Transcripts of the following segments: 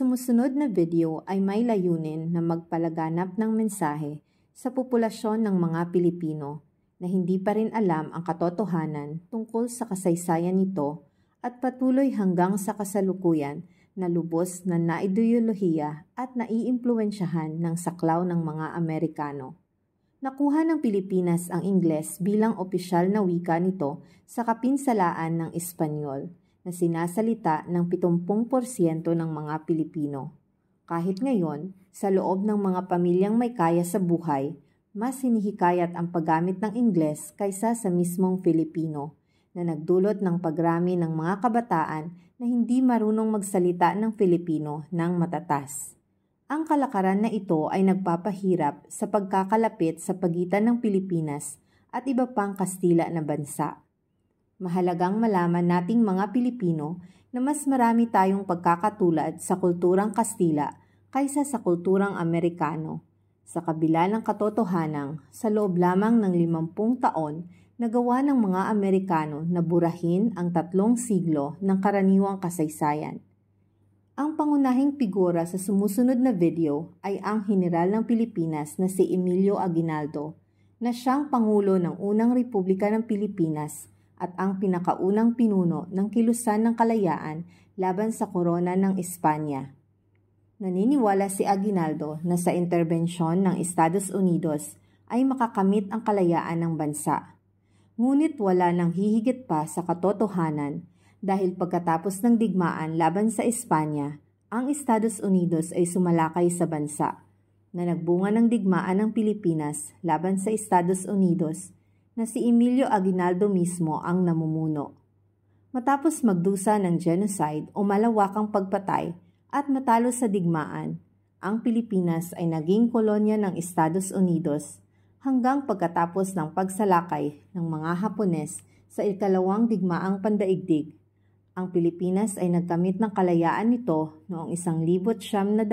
sumusunod na video ay may layunin na magpalaganap ng mensahe sa populasyon ng mga Pilipino na hindi pa rin alam ang katotohanan tungkol sa kasaysayan nito at patuloy hanggang sa kasalukuyan na lubos na naideolohiya at naiimpluensyahan ng saklaw ng mga Amerikano. Nakuha ng Pilipinas ang Ingles bilang opisyal na wika nito sa kapinsalaan ng Espanyol na sinasalita ng 70% ng mga Pilipino. Kahit ngayon, sa loob ng mga pamilyang may kaya sa buhay, mas hinihikayat ang paggamit ng Ingles kaysa sa mismong Filipino na nagdulot ng pagrami ng mga kabataan na hindi marunong magsalita ng Filipino ng matatas. Ang kalakaran na ito ay nagpapahirap sa pagkakalapit sa pagitan ng Pilipinas at iba pang Kastila na bansa mahalagang malaman nating mga Pilipino na mas marami tayong pagkakatulad sa kulturang Kastila kaysa sa kulturang Amerikano. Sa kabila ng katotohanang, sa loob lamang ng limampung taon, nagawa ng mga Amerikano na burahin ang tatlong siglo ng karaniwang kasaysayan. Ang pangunahing figura sa sumusunod na video ay ang General ng Pilipinas na si Emilio Aguinaldo, na siyang Pangulo ng Unang Republika ng Pilipinas at ang pinakaunang pinuno ng kilusan ng kalayaan laban sa korona ng Espanya. Naniniwala si Aguinaldo na sa interbensyon ng Estados Unidos ay makakamit ang kalayaan ng bansa. Ngunit wala nang hihigit pa sa katotohanan dahil pagkatapos ng digmaan laban sa Espanya, ang Estados Unidos ay sumalakay sa bansa na nagbunga ng digmaan ng Pilipinas laban sa Estados Unidos na si Emilio Aguinaldo mismo ang namumuno. Matapos magdusa ng genocide o malawakang pagpatay at matalo sa digmaan, ang Pilipinas ay naging kolonya ng Estados Unidos hanggang pagkatapos ng pagsalakay ng mga Hapones sa ikalawang digmaang pandaigdig ang Pilipinas ay nagkamit ng kalayaan nito noong 1946.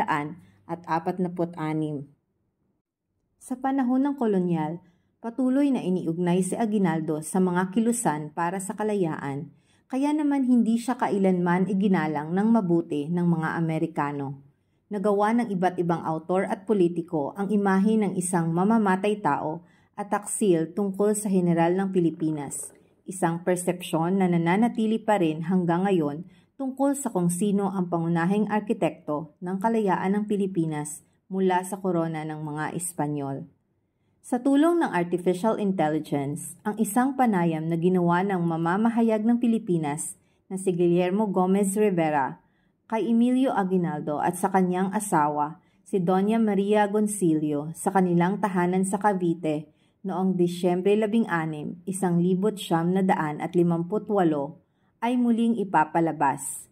Sa panahon ng kolonyal, Patuloy na iniugnay si Aguinaldo sa mga kilusan para sa kalayaan, kaya naman hindi siya kailanman iginalang ng mabuti ng mga Amerikano. Nagawa ng iba't ibang autor at politiko ang imahe ng isang mamamatay tao at taksil tungkol sa General ng Pilipinas, isang persepsyon na nananatili pa rin hanggang ngayon tungkol sa kung sino ang pangunahing arkitekto ng kalayaan ng Pilipinas mula sa korona ng mga Espanyol. Sa tulong ng artificial intelligence, ang isang panayam na ginawa ng mamamahayag ng Pilipinas na si Guillermo Gomez Rivera kay Emilio Aguinaldo at sa kanyang asawa, si Doña Maria Goncillo, sa kanilang tahanan sa Cavite noong Disyembre 16, 1958 ay muling ipapalabas.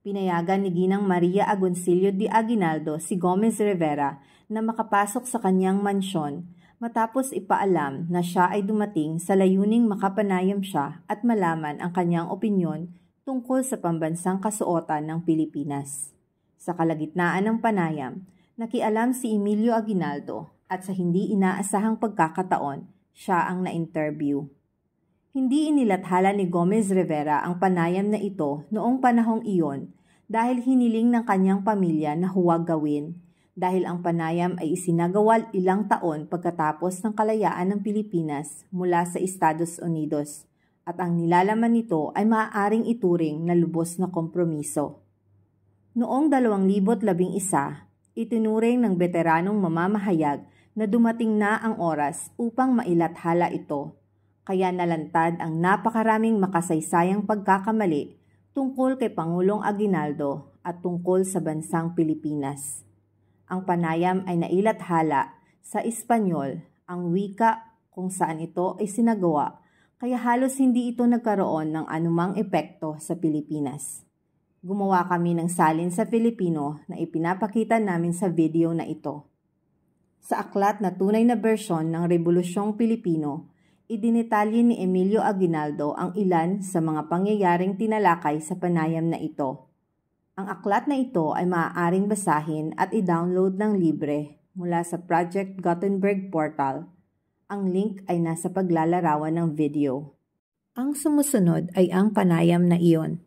Pinayagan ni Ginang Maria Agoncillo de Aguinaldo si Gomez Rivera na makapasok sa kanyang mansyon matapos ipaalam na siya ay dumating sa layuning makapanayam siya at malaman ang kanyang opinyon tungkol sa pambansang kasuotan ng Pilipinas. Sa kalagitnaan ng panayam, nakialam si Emilio Aguinaldo at sa hindi inaasahang pagkakataon, siya ang na-interview. Hindi inilathala ni Gomez Rivera ang panayam na ito noong panahong iyon dahil hiniling ng kanyang pamilya na huwag gawin dahil ang panayam ay isinagawal ilang taon pagkatapos ng kalayaan ng Pilipinas mula sa Estados Unidos at ang nilalaman nito ay maaaring ituring na lubos na kompromiso. Noong 2011, itinuring ng veteranong mamamahayag na dumating na ang oras upang mailathala ito. Kaya nalantad ang napakaraming makasaysayang pagkakamali tungkol kay Pangulong Aguinaldo at tungkol sa bansang Pilipinas. Ang panayam ay nailathala sa Espanyol, ang wika kung saan ito ay sinagawa, kaya halos hindi ito nagkaroon ng anumang epekto sa Pilipinas. Gumawa kami ng salin sa Filipino na ipinapakita namin sa video na ito. Sa aklat na tunay na bersyon ng Rebolusyong Pilipino, idinetalye ni Emilio Aguinaldo ang ilan sa mga pangyayaring tinalakay sa panayam na ito. Ang aklat na ito ay maaaring basahin at i-download ng libre mula sa Project Gutenberg portal. Ang link ay nasa paglalarawan ng video. Ang sumusunod ay ang panayam na iyon.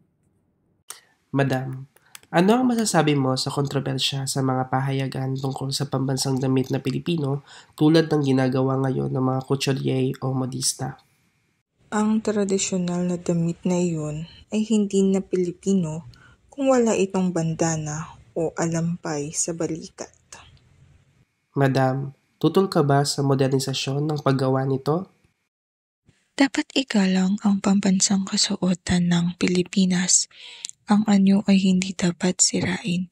Madam, ano ang masasabi mo sa kontrobersya sa mga pahayagan tungkol sa pambansang damit na Pilipino tulad ng ginagawa ngayon ng mga couturier o modista? Ang tradisyonal na damit na iyon ay hindi na Pilipino kung wala itong bandana o alampay sa balikat. Madam, tutol ka ba sa modernisasyon ng paggawa nito? Dapat igalang ang pambansang kasuotan ng Pilipinas. Ang anyo ay hindi dapat sirain.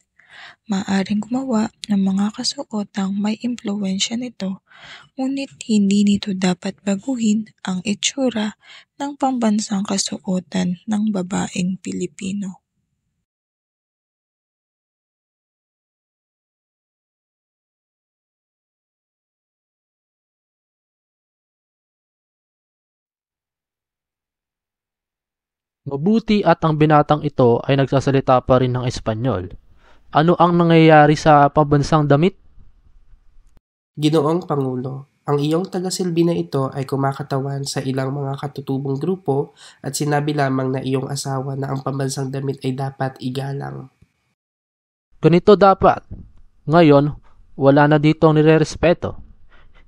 Maaring gumawa ng mga kasuotang may impluensya nito, ngunit hindi nito dapat baguhin ang itsura ng pambansang kasuotan ng babaeng Pilipino. Mabuti at ang binatang ito ay nagsasalita pa rin ng Espanyol. Ano ang nangyayari sa pabansang damit? Ginoong Pangulo, ang iyong tagasilbi na ito ay kumakatawan sa ilang mga katutubong grupo at sinabi lamang na iyong asawa na ang pambansang damit ay dapat igalang. Ganito dapat. Ngayon, wala na dito ditong nirerespeto.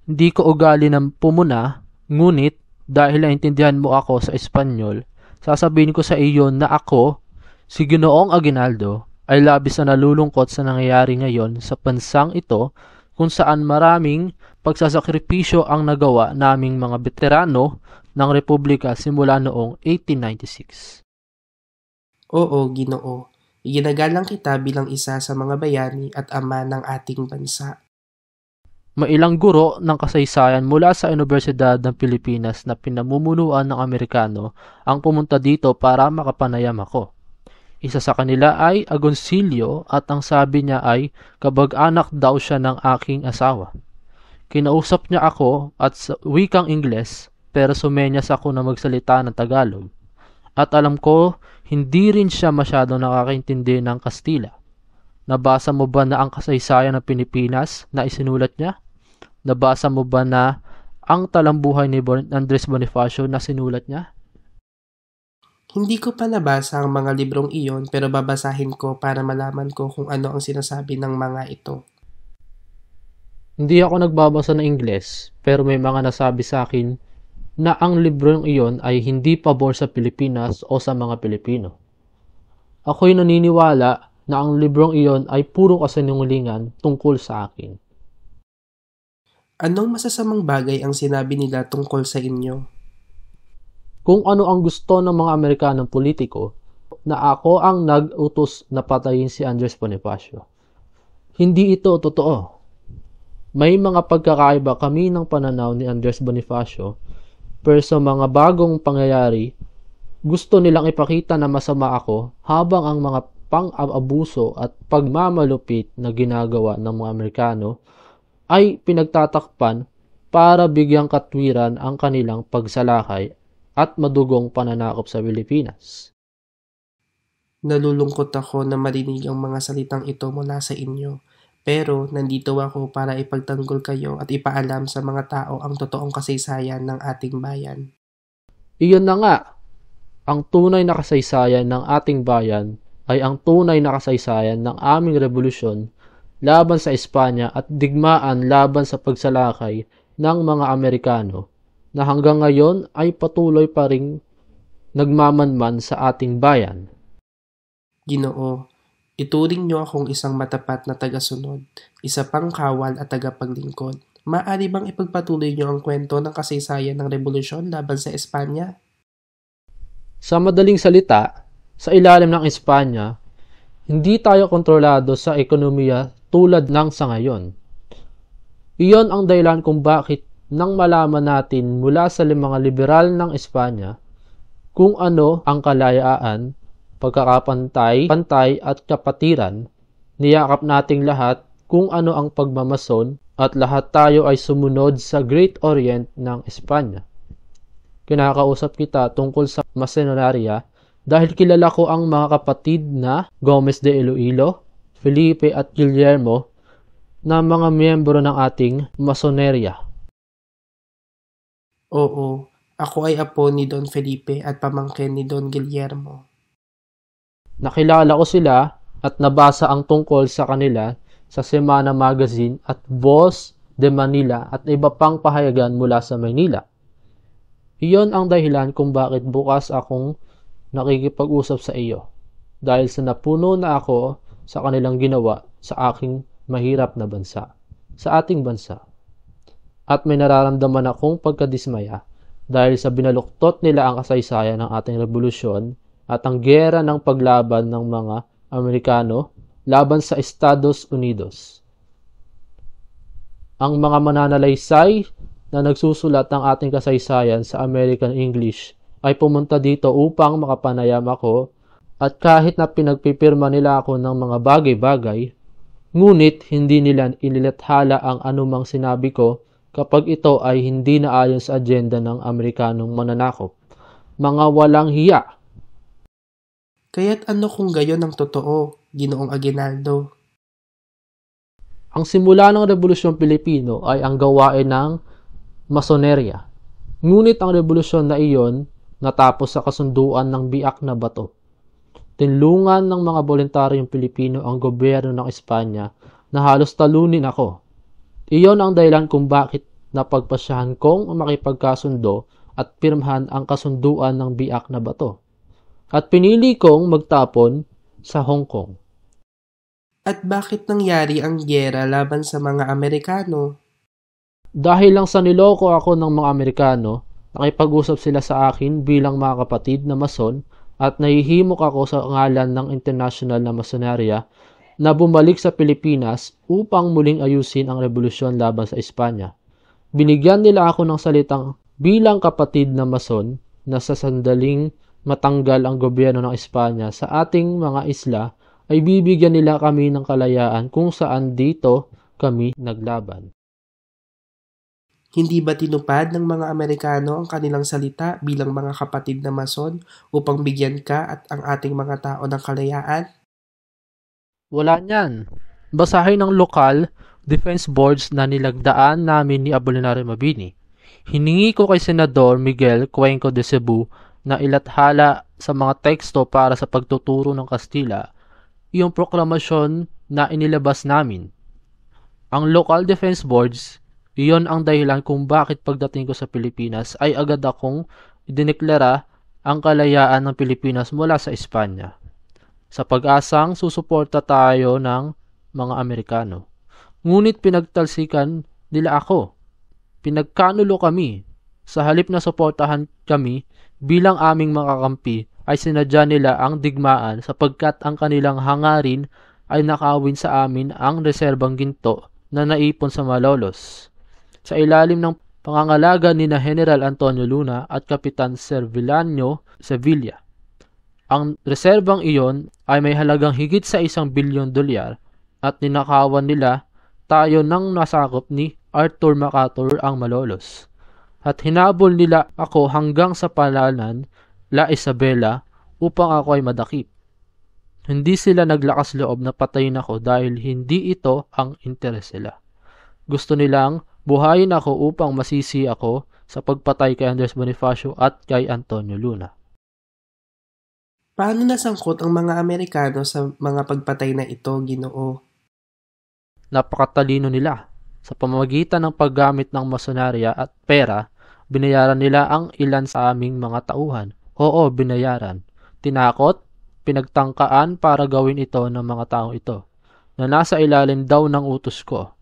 Hindi ko ugali ng pumuna, ngunit dahil naintindihan mo ako sa Espanyol, sasabihin ko sa iyo na ako, si Ginoong Aguinaldo, ay labis na nalulungkot sa nangyayari ngayon sa pansang ito kung saan maraming pagsasakripisyo ang nagawa naming mga veterano ng Republika simula noong 1896. Oo, Ginoo. Iginagalang kita bilang isa sa mga bayani at ama ng ating bansa mailang guro ng kasaysayan mula sa Universidad ng Pilipinas na pinamumunuan ng Amerikano ang pumunta dito para makapanayam ako. Isa sa kanila ay Agoncillo at ang sabi niya ay kabag-anak daw siya ng aking asawa. Kinausap niya ako at sa wikang Ingles pero sumenyas ako na magsalita ng Tagalog. At alam ko, hindi rin siya masyadong nakakaintindi ng Kastila. Nabasa mo ba na ang kasaysayan ng Pilipinas na isinulat niya? Nabasa mo ba na ang talambuhay ni Andres Bonifacio na sinulat niya? Hindi ko pa nabasa ang mga librong iyon pero babasahin ko para malaman ko kung ano ang sinasabi ng mga ito. Hindi ako nagbabasa ng Ingles pero may mga nasabi sa akin na ang librong iyon ay hindi pabor sa Pilipinas o sa mga Pilipino. Ako'y naniniwala na ang librong iyon ay puro kasinungulingan tungkol sa akin. Anong masasamang bagay ang sinabi nila tungkol sa inyo? Kung ano ang gusto ng mga Amerikanong politiko, na ako ang nag-utos na patayin si Andres Bonifacio. Hindi ito totoo. May mga pagkakaiba kami ng pananaw ni Andres Bonifacio pero sa mga bagong pangyayari, gusto nilang ipakita na masama ako habang ang mga pang-abuso at pagmamalupit na ginagawa ng mga Amerikano ay pinagtatakpan para bigyang katwiran ang kanilang pagsalakay at madugong pananakop sa Pilipinas. Nalulungkot ako na marinig ang mga salitang ito mula sa inyo. Pero nandito ako para ipagtanggol kayo at ipaalam sa mga tao ang totoong kasaysayan ng ating bayan. Iyon na nga. Ang tunay na kasaysayan ng ating bayan ay ang tunay na kasaysayan ng aming revolusyon laban sa Espanya at digmaan laban sa pagsalakay ng mga Amerikano na hanggang ngayon ay patuloy pa ring nagmamanman sa ating bayan. Ginoo, ituring niyo akong isang matapat na tagasunod, isa pang kawal at tagapaglingkod. Maari bang ipagpatuloy niyo ang kwento ng kasaysayan ng rebolusyon laban sa Espanya? Sa madaling salita, sa ilalim ng Espanya, hindi tayo kontrolado sa ekonomiya tulad ng sa ngayon. Iyon ang dahilan kung bakit nang malaman natin mula sa mga liberal ng Espanya kung ano ang kalayaan, pagkakapantay, pantay at kapatiran, niyakap nating lahat kung ano ang pagmamason at lahat tayo ay sumunod sa Great Orient ng Espanya. Kinakausap kita tungkol sa Masenaria dahil kilala ko ang mga kapatid na Gomez de Iloilo, Felipe at Guillermo na mga miyembro ng ating masonerya. Oo, ako ay apo ni Don Felipe at pamangkin ni Don Guillermo. Nakilala ko sila at nabasa ang tungkol sa kanila sa Semana Magazine at Boss de Manila at iba pang pahayagan mula sa Maynila. Iyon ang dahilan kung bakit bukas akong nakikipag-usap sa iyo. Dahil sa napuno na ako sa kanilang ginawa sa aking mahirap na bansa, sa ating bansa. At may nararamdaman akong pagkadismaya dahil sa binaluktot nila ang kasaysayan ng ating revolusyon at ang gera ng paglaban ng mga Amerikano laban sa Estados Unidos. Ang mga mananalaysay na nagsusulat ng ating kasaysayan sa American English ay pumunta dito upang makapanayam ako at kahit na pinagpipirma nila ako ng mga bagay-bagay, ngunit hindi nila inilathala ang anumang sinabi ko kapag ito ay hindi naayon sa agenda ng Amerikanong mananakop. Mga walang hiya. Kaya't ano kung gayon ang totoo, Ginoong Aguinaldo? Ang simula ng Revolusyon Pilipino ay ang gawain ng masonerya. Ngunit ang revolusyon na iyon natapos sa kasunduan ng biak na bato. Tinlungan ng mga voluntaryong Pilipino ang gobyerno ng Espanya na halos talunin ako. Iyon ang dahilan kung bakit napagpasyahan kong makipagkasundo at pirmahan ang kasunduan ng biak na bato. At pinili kong magtapon sa Hong Kong. At bakit nangyari ang gyera laban sa mga Amerikano? Dahil lang sa niloko ako ng mga Amerikano, nakipag-usap sila sa akin bilang mga kapatid na mason at nahihimok ako sa ngalan ng international na masonerya na bumalik sa Pilipinas upang muling ayusin ang revolusyon laban sa Espanya. Binigyan nila ako ng salitang bilang kapatid na mason na sa sandaling matanggal ang gobyerno ng Espanya sa ating mga isla ay bibigyan nila kami ng kalayaan kung saan dito kami naglaban. Hindi ba tinupad ng mga Amerikano ang kanilang salita bilang mga kapatid na mason upang bigyan ka at ang ating mga tao ng kalayaan? Wala niyan. Basahin ng lokal defense boards na nilagdaan namin ni Apolinario Mabini. Hiningi ko kay Senador Miguel Cuenco de Cebu na ilathala sa mga teksto para sa pagtuturo ng Kastila yung proklamasyon na inilabas namin. Ang local defense boards iyon ang dahilan kung bakit pagdating ko sa Pilipinas ay agad akong dineklara ang kalayaan ng Pilipinas mula sa Espanya. Sa pag-asang susuporta tayo ng mga Amerikano. Ngunit pinagtalsikan nila ako. Pinagkanulo kami. Sa halip na suportahan kami bilang aming makakampi ay sinadya nila ang digmaan sapagkat ang kanilang hangarin ay nakawin sa amin ang reserbang ginto na naipon sa Malolos sa ilalim ng pangangalaga ni na General Antonio Luna at Kapitan Servilano Sevilla. Ang reserbang iyon ay may halagang higit sa isang bilyon dolyar at ninakawan nila tayo nang nasakop ni Arthur MacArthur ang Malolos. At hinabol nila ako hanggang sa palanan La Isabela upang ako ay madakip. Hindi sila naglakas loob na patayin ako dahil hindi ito ang interes nila. Gusto nilang Buhayin ako upang masisi ako sa pagpatay kay Andres Bonifacio at kay Antonio Luna. Paano nasangkot ang mga Amerikano sa mga pagpatay na ito, Ginoo? Napakatalino nila. Sa pamamagitan ng paggamit ng masonarya at pera, binayaran nila ang ilan sa aming mga tauhan. Oo, binayaran. Tinakot, pinagtangkaan para gawin ito ng mga taong ito, na nasa ilalim daw ng utos ko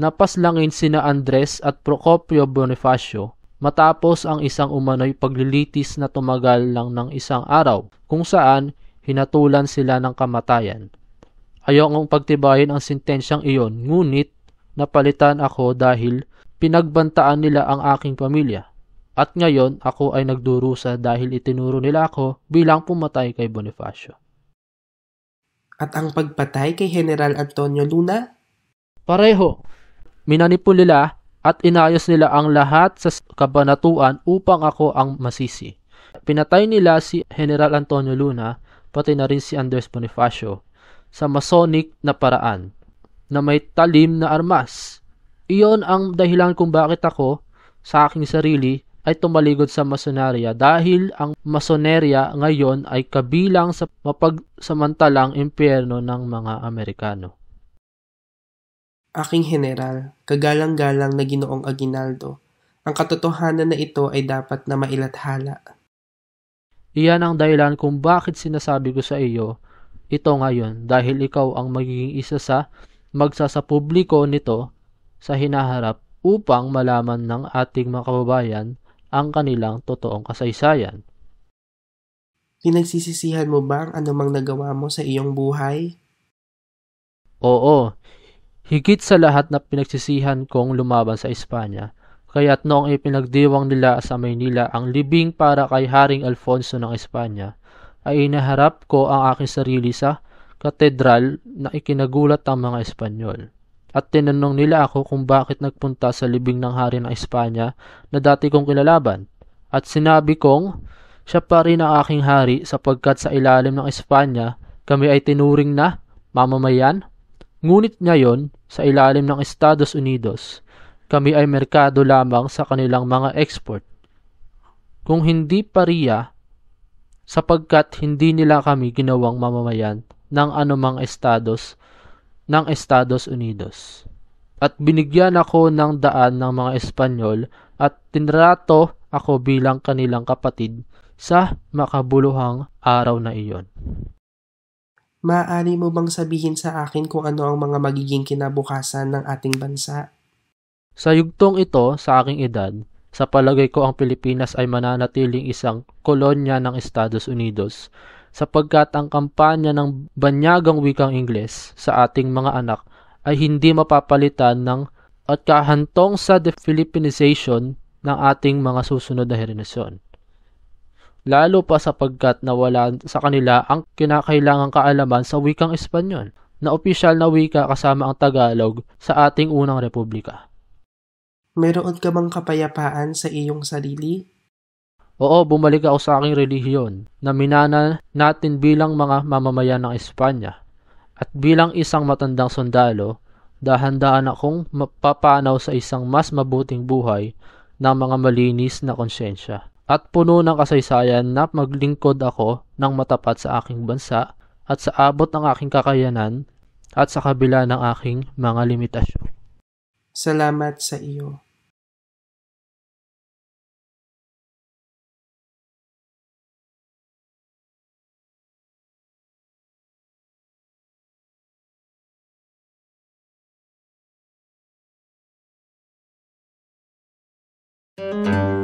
napaslangin sina Andres at Procopio Bonifacio matapos ang isang umano'y paglilitis na tumagal lang ng isang araw kung saan hinatulan sila ng kamatayan. Ayokong pagtibayin ang sentensyang iyon ngunit napalitan ako dahil pinagbantaan nila ang aking pamilya. At ngayon ako ay nagdurusa dahil itinuro nila ako bilang pumatay kay Bonifacio. At ang pagpatay kay General Antonio Luna? Pareho, Minanipul nila at inayos nila ang lahat sa kabanatuan upang ako ang masisi. Pinatay nila si General Antonio Luna, pati na rin si Andres Bonifacio, sa Masonic na paraan na may talim na armas. Iyon ang dahilan kung bakit ako sa aking sarili ay tumaligod sa masonerya dahil ang masonerya ngayon ay kabilang sa mapagsamantalang impyerno ng mga Amerikano. Aking general, kagalang-galang na ginoong Aguinaldo, ang katotohanan na ito ay dapat na mailathala. Iyan ang dahilan kung bakit sinasabi ko sa iyo ito ngayon dahil ikaw ang magiging isa sa magsasapubliko nito sa hinaharap upang malaman ng ating mga ang kanilang totoong kasaysayan. Pinagsisisihan mo ba ang anumang nagawa mo sa iyong buhay? Oo, Higit sa lahat na pinagsisihan kong lumaban sa Espanya, kaya't noong ipinagdiwang nila sa Maynila ang libing para kay Haring Alfonso ng Espanya, ay inaharap ko ang aking sarili sa katedral na ikinagulat ng mga Espanyol. At tinanong nila ako kung bakit nagpunta sa libing ng hari ng Espanya na dati kong kilalaban. At sinabi kong, siya pa rin ang aking hari sapagkat sa ilalim ng Espanya kami ay tinuring na mamamayan, Ngunit ngayon, sa ilalim ng Estados Unidos, kami ay merkado lamang sa kanilang mga export. Kung hindi pariya, sapagkat hindi nila kami ginawang mamamayan ng anumang estados ng Estados Unidos. At binigyan ako ng daan ng mga Espanyol at tinrato ako bilang kanilang kapatid sa makabuluhang araw na iyon. Maaari mo bang sabihin sa akin kung ano ang mga magiging kinabukasan ng ating bansa? Sa yugtong ito, sa aking edad, sa palagay ko ang Pilipinas ay mananatiling isang kolonya ng Estados Unidos sapagkat ang kampanya ng banyagang wikang Ingles sa ating mga anak ay hindi mapapalitan ng at kahantong sa de-Filipinization ng ating mga susunod na herenasyon lalo pa sapagkat nawala sa kanila ang kinakailangang kaalaman sa wikang Espanyol na opisyal na wika kasama ang Tagalog sa ating unang republika. Meron ka bang kapayapaan sa iyong sarili? Oo, bumalik ako sa aking relihiyon na minana natin bilang mga mamamayan ng Espanya. At bilang isang matandang sundalo, dahan-dahan akong mapapanaw sa isang mas mabuting buhay ng mga malinis na konsyensya at puno ng kasaysayan na maglingkod ako ng matapat sa aking bansa at sa abot ng aking kakayanan at sa kabila ng aking mga limitasyon. Salamat sa iyo. thank you